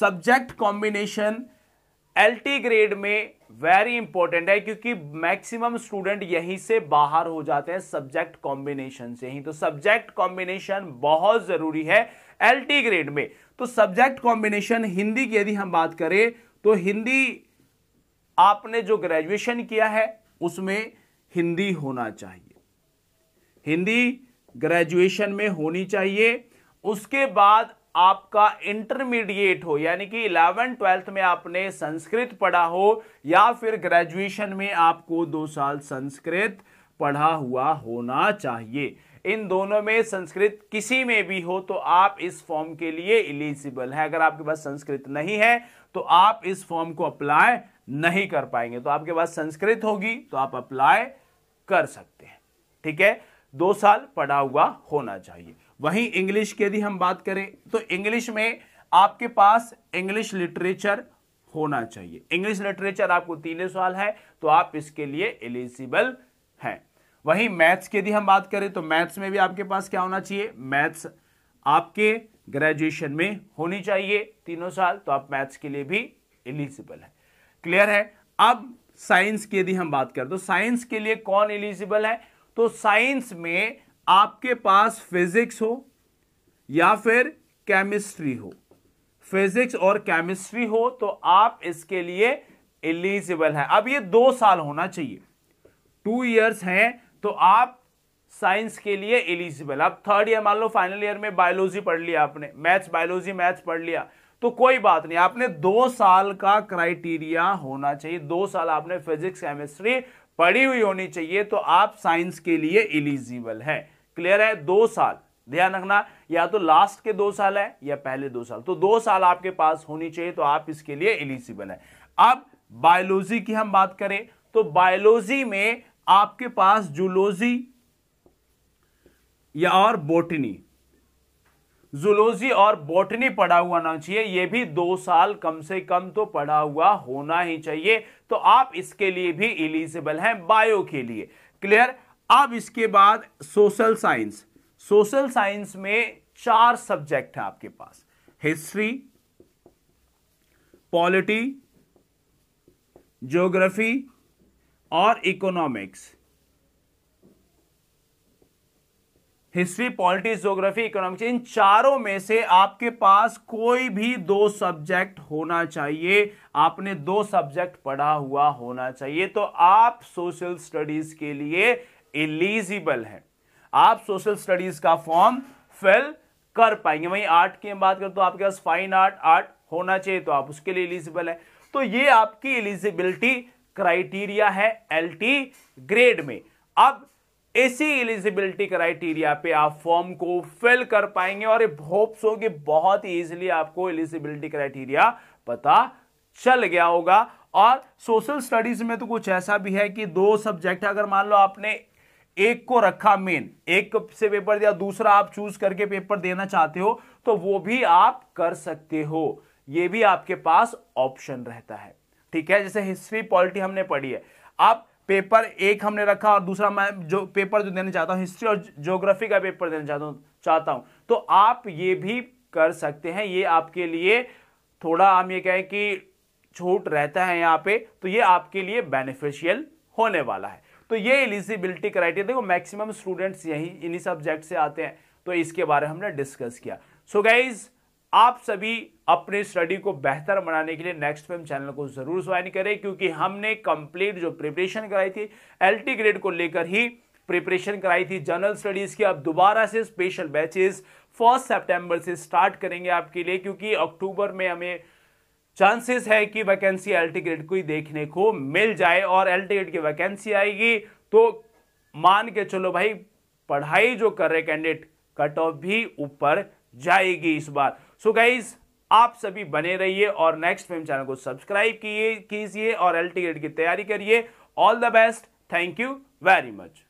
subject combination LT grade में very important है क्योंकि मैक्सिमम स्टूडेंट यहीं से बाहर हो जाते हैं सब्जेक्ट कॉम्बिनेशन से ही तो सब्जेक्ट कॉम्बिनेशन बहुत जरूरी है एलटी ग्रेड में तो सब्जेक्ट कॉम्बिनेशन हिंदी की यदि हम बात करें तो हिंदी आपने जो ग्रेजुएशन किया है उसमें हिंदी होना चाहिए हिंदी ग्रेजुएशन में होनी चाहिए उसके बाद आपका इंटरमीडिएट हो यानी कि इलेवेंथ ट्वेल्थ में आपने संस्कृत पढ़ा हो या फिर ग्रेजुएशन में आपको दो साल संस्कृत पढ़ा हुआ होना चाहिए इन दोनों में संस्कृत किसी में भी हो तो आप इस फॉर्म के लिए इलिजिबल है अगर आपके पास संस्कृत नहीं है तो आप इस फॉर्म को अप्लाई नहीं कर पाएंगे तो आपके पास संस्कृत होगी तो आप अप्लाई कर सकते हैं ठीक है दो साल पढ़ा हुआ होना चाहिए वहीं इंग्लिश की यदि हम बात करें तो इंग्लिश में आपके पास इंग्लिश लिटरेचर होना चाहिए इंग्लिश लिटरेचर आपको तीन साल है तो आप इसके लिए एलिजिबल हैं वहीं मैथ्स की यदि हम बात करें तो मैथ्स में भी आपके पास क्या होना चाहिए मैथ्स आपके ग्रेजुएशन में होनी चाहिए तीनों साल तो आप मैथ्स के लिए भी एलिजिबल है क्लियर है अब साइंस की यदि हम बात करें तो साइंस के लिए कौन एलिजिबल है तो साइंस में आपके पास फिजिक्स हो या फिर केमिस्ट्री हो फिजिक्स और केमिस्ट्री हो तो आप इसके लिए एलिजिबल है अब ये दो साल होना चाहिए टू इयर्स हैं तो आप साइंस के लिए एलिजिबल आप थर्ड ईयर मान लो फाइनल ईयर में बायोलॉजी पढ़ लिया आपने मैथ्स बायोलॉजी मैथ्स पढ़ लिया तो कोई बात नहीं आपने दो साल का क्राइटेरिया होना चाहिए दो साल आपने फिजिक्स केमिस्ट्री पढ़ी हुई होनी चाहिए तो आप साइंस के लिए एलिजिबल है क्लियर है दो साल ध्यान रखना या तो लास्ट के दो साल है या पहले दो साल तो दो साल आपके पास होनी चाहिए तो आप इसके लिए एलिजिबल है अब बायोलॉजी की हम बात करें तो बायोलॉजी में आपके पास जूलॉजी या और बोटनी जूलॉजी और बोटनी पढ़ा हुआ होना चाहिए यह भी दो साल कम से कम तो पढ़ा हुआ होना ही चाहिए तो आप इसके लिए भी एलिजिबल हैं बायो के लिए क्लियर अब इसके बाद सोशल साइंस सोशल साइंस में चार सब्जेक्ट है आपके पास हिस्ट्री पॉलिटी ज्योग्राफी और economics history polity geography economics इन चारों में से आपके पास कोई भी दो सब्जेक्ट होना चाहिए आपने दो सब्जेक्ट पढ़ा हुआ होना चाहिए तो आप सोशल स्टडीज के लिए एलिजिबल है आप सोशल स्टडीज का फॉर्म फिल कर पाएंगे वही आर्ट की बात करें तो आपके पास फाइन आर्ट आर्ट होना चाहिए तो आप उसके लिए एलिजिबल है तो ये आपकी एलिजिबिलिटी क्राइटेरिया है एलटी ग्रेड में अब इसी एलिजिबिलिटी क्राइटेरिया पे आप फॉर्म को फिल कर पाएंगे और होप्स हो कि बहुत ही ईजिली आपको एलिजिबिलिटी क्राइटेरिया पता चल गया होगा और सोशल स्टडीज में तो कुछ ऐसा भी है कि दो सब्जेक्ट अगर मान लो आपने एक को रखा मेन एक से पेपर दिया दूसरा आप चूज करके पेपर देना चाहते हो तो वो भी आप कर सकते हो ये भी आपके पास ऑप्शन रहता है ठीक है जैसे हिस्ट्री पॉलिटी हमने पढ़ी है आप पेपर एक हमने रखा और दूसरा मैं जो पेपर जो देना चाहता हूं हिस्ट्री और ज्योग्राफी का पेपर देना चाहता हूं चाहता हूं तो आप ये भी कर सकते हैं ये आपके लिए थोड़ा हम ये कहें कि छूट रहता है यहाँ पे तो ये आपके लिए बेनिफिशियल होने वाला है तो ये एलिजिबिलिटी क्राइटेरिया देखो मैक्सिमम स्टूडेंट्स यही इन्हीं सब्जेक्ट से आते हैं तो इसके बारे में हमने डिस्कस किया सो so गाइज आप सभी अपने स्टडी को बेहतर बनाने के लिए नेक्स्ट फिल्म चैनल को जरूर ज्वाइन करें क्योंकि हमने कंप्लीट जो प्रिपरेशन कराई थी एलटी ग्रेड को लेकर ही प्रिपरेशन कराई थी जनरल स्टडीज की अब दोबारा से स्पेशल बैचेस फर्स्ट सितंबर से स्टार्ट करेंगे आपके लिए क्योंकि अक्टूबर में हमें चांसेस है कि वैकेंसी एल टी ग्रेड को देखने को मिल जाए और एल टी ग्रेड की वैकेंसी आएगी तो मान के चलो भाई पढ़ाई जो कर रहे कैंडिडेट कट ऑफ भी ऊपर जाएगी इस बार सो so गाइज आप सभी बने रहिए और नेक्स्ट फिल्म चैनल को सब्सक्राइब कीजिए और एल टी ग्रेड की तैयारी करिए all the best thank you very much